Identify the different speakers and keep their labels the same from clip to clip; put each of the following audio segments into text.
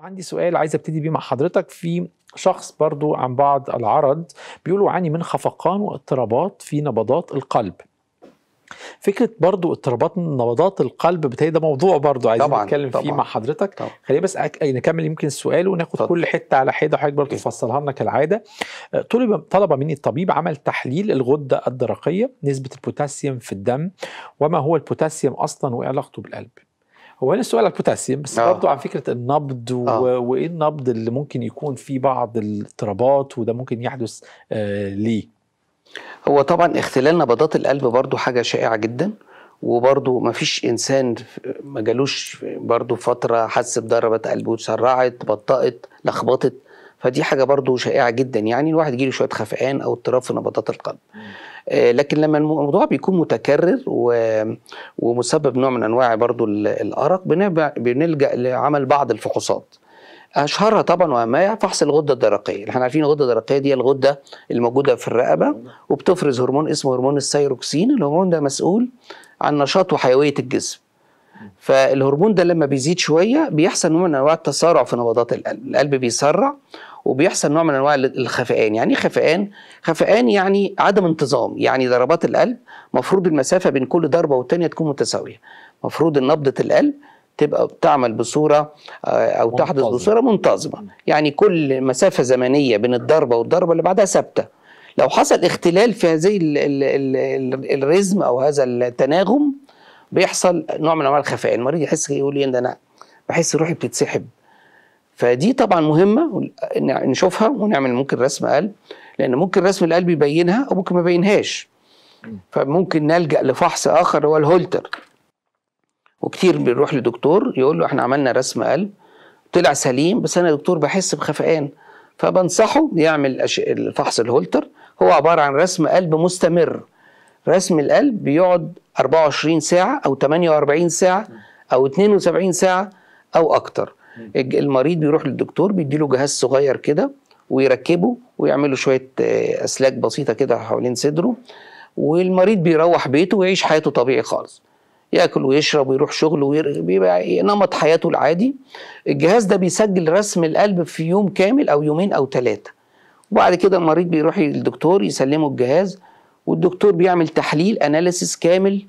Speaker 1: عندي سؤال عايز ابتدي بيه مع حضرتك في شخص برضو عن بعض العرض بيقولوا عاني من خفقان واضطرابات في نبضات القلب فكره برضو اضطرابات نبضات القلب بتاعي ده موضوع برضو عايزين طبعًا نتكلم طبعًا فيه مع حضرتك خلينا بس أك... نكمل يمكن السؤال وناخد طبعًا كل حته على حده وحضرتك برضو تفصلها لنا كالعاده أه، طلب طلب مني الطبيب عمل تحليل الغده الدرقيه نسبه البوتاسيوم في الدم وما هو البوتاسيوم اصلا وايه علاقته بالقلب هو هنا السؤال على البوتاسيوم بس آه. برضه عن فكره النبض و... آه. وايه النبض اللي ممكن يكون فيه بعض الاضطرابات وده ممكن يحدث آه ليه؟ هو طبعا اختلال نبضات القلب برضه حاجه شائعه جدا
Speaker 2: وبرضه ما فيش انسان ما جالوش برضه فتره حس بضربات قلبه اتسرعت بطأت لخبطت فدي حاجه برضو شائعه جدا يعني الواحد يجيله شويه خفقان او اضطراب في نبضات القلب آه، لكن لما الموضوع بيكون متكرر و... ومسبب نوع من انواع برضو الارق بنلجا لعمل بعض الفحوصات اشهرها طبعا واهمها فحص الغده الدرقيه احنا عارفين الغده الدرقيه دي الغده الموجوده في الرقبه وبتفرز هرمون اسمه هرمون السيروكسين الهرمون ده مسؤول عن نشاط وحيويه الجسم فالهرمون ده لما بيزيد شويه بيحصل نوع من انواع التسارع في نبضات القلب القلب بيسرع وبيحصل نوع من انواع الخفقان يعني ايه خفقان خفقان يعني عدم انتظام يعني ضربات القلب مفروض المسافه بين كل ضربه والتانيه تكون متساويه مفروض ان نبضه القلب تبقى بتعمل بصوره آه، او تحدث بصوره منتظمه يعني كل مسافه زمنيه بين الضربه والضربه اللي بعدها ثابته لو حصل اختلال في هذه الرزم او هذا التناغم بيحصل نوع من انواع الخفاء المريض يحس يقول لي إيه ان انا بحس روحي بتتسحب فدي طبعا مهمه نشوفها ونعمل ممكن رسم قلب لان ممكن رسم القلب يبينها او ممكن ما يبينهاش فممكن نلجا لفحص اخر هو الهولتر وكتير بنروح لدكتور يقول له احنا عملنا رسم قلب طلع سليم بس انا دكتور بحس بخفقان فبنصحه يعمل الفحص الهولتر هو عباره عن رسم قلب مستمر رسم القلب بيقعد 24 ساعة أو 48 ساعة أو 72 ساعة أو أكتر المريض بيروح للدكتور بيديله جهاز صغير كده ويركبه ويعمله شوية آه، أسلاك بسيطة كده حوالين صدره والمريض بيروح بيته ويعيش حياته طبيعي خالص ياكل ويشرب ويروح شغله ويبقى نمط حياته العادي الجهاز ده بيسجل رسم القلب في يوم كامل او يومين او ثلاثه وبعد كده المريض بيروح للدكتور يسلمه الجهاز والدكتور بيعمل تحليل اناليسيس كامل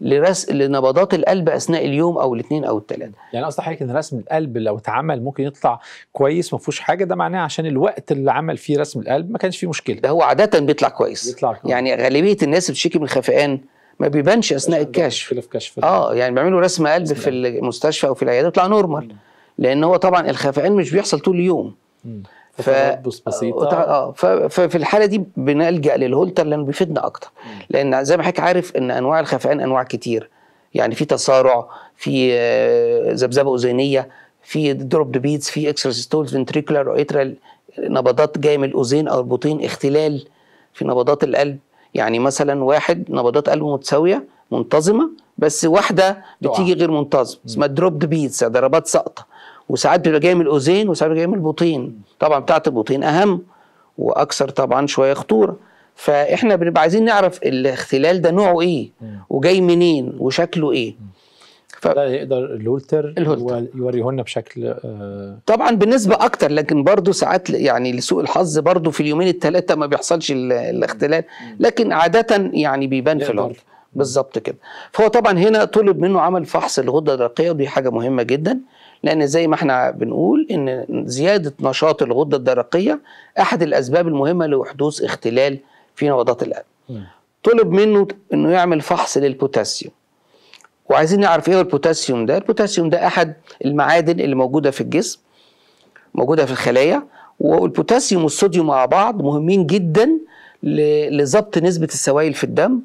Speaker 2: لرس لنبضات القلب اثناء اليوم او الاثنين او الثلاثه
Speaker 1: يعني قصد حضرتك ان رسم القلب لو اتعمل ممكن يطلع كويس ما فيهوش حاجه ده معناه عشان الوقت اللي عمل فيه رسم القلب ما كانش فيه مشكله ده هو عاده بيطلع كويس بيطلع
Speaker 2: كويس. يعني غالبيه الناس اللي بتشتكي من خفقان ما بيبانش اثناء الكشف في كشف اه يعني بيعملوا رسم قلب في المستشفى او في العياده يطلع نورمال لان هو طبعا الخفقان مش بيحصل طول اليوم م. ف... بسيطه آه. آه. ففي الحاله دي بنلجا للهولتر لانه بيفيدنا اكتر لان زي ما حضرتك عارف ان انواع الخفقان انواع كتير يعني في تسارع في آه، ذبذبه اذينيه في دروب بيتس في اكسرسيستول فنتريكولار واترال نبضات جايه من الاذين او البطين اختلال في نبضات القلب يعني مثلا واحد نبضات قلبه متساويه منتظمه بس واحده بتيجي غير منتظمه اسمها دروب بيتس ضربات ساقطه وساعات بيبقى جاي من الاذين وساعات بيبقى جاي من البطين طبعا بتاعه البطين اهم واكثر طبعا شويه خطوره فاحنا بنبقى عايزين نعرف الاختلال ده نوعه ايه وجاي منين وشكله ايه ف... ده يقدر الهولتر, الهولتر. لنا بشكل آه... طبعا بالنسبه اكتر لكن برضه ساعات يعني لسوء الحظ برضه في اليومين الثلاثه ما بيحصلش الاختلال لكن عاده يعني بيبان في الارض بالظبط كده فهو طبعا هنا طلب منه عمل فحص الغده الدرقيه ودي حاجه مهمه جدا لان زي ما احنا بنقول ان زياده نشاط الغده الدرقيه احد الاسباب المهمه لحدوث اختلال في نبضات القلب طلب منه انه يعمل فحص للبوتاسيوم وعايزين نعرف ايه البوتاسيوم ده البوتاسيوم ده احد المعادن اللي موجوده في الجسم موجوده في الخلايا والبوتاسيوم والصوديوم مع بعض مهمين جدا لظبط نسبه السوائل في الدم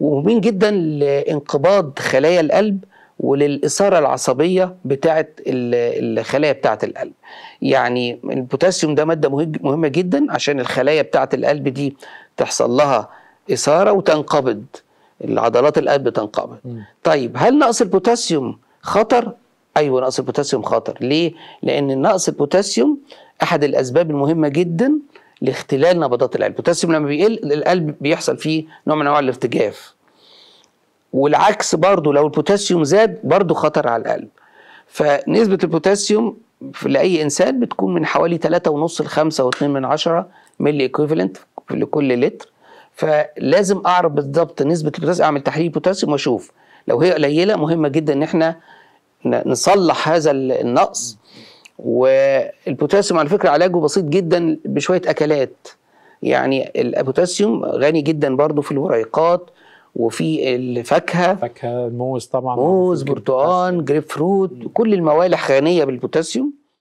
Speaker 2: ومهمين جدا لانقباض خلايا القلب وللإثارة العصبية بتاعة الخلايا بتاعة القلب يعني البوتاسيوم ده مادة مهمة جدا عشان الخلايا بتاعة القلب دي تحصل لها إثارة وتنقبض العضلات القلب تنقبض طيب هل نقص البوتاسيوم خطر؟ أيوة نقص البوتاسيوم خطر ليه؟ لأن نقص البوتاسيوم أحد الأسباب المهمة جدا لاختلال نبضات القلب البوتاسيوم لما بيقل القلب بيحصل فيه نوع من انواع الارتجاف والعكس برضه لو البوتاسيوم زاد برضه خطر على القلب فنسبة البوتاسيوم لأي إنسان بتكون من حوالي 3.5 ل 5.2 ملي ايكويفالنت لكل لتر فلازم أعرف بالضبط نسبة البوتاسيوم أعمل تحليل بوتاسيوم وأشوف لو هي قليلة مهمة جدا إن إحنا نصلح هذا النقص والبوتاسيوم على فكره علاجه بسيط جدا بشويه اكلات يعني البوتاسيوم غني جدا برضو في الوريقات وفي الفاكهه فاكهه موز طبعا موز برتقال جريب فروت كل الموالح غنيه بالبوتاسيوم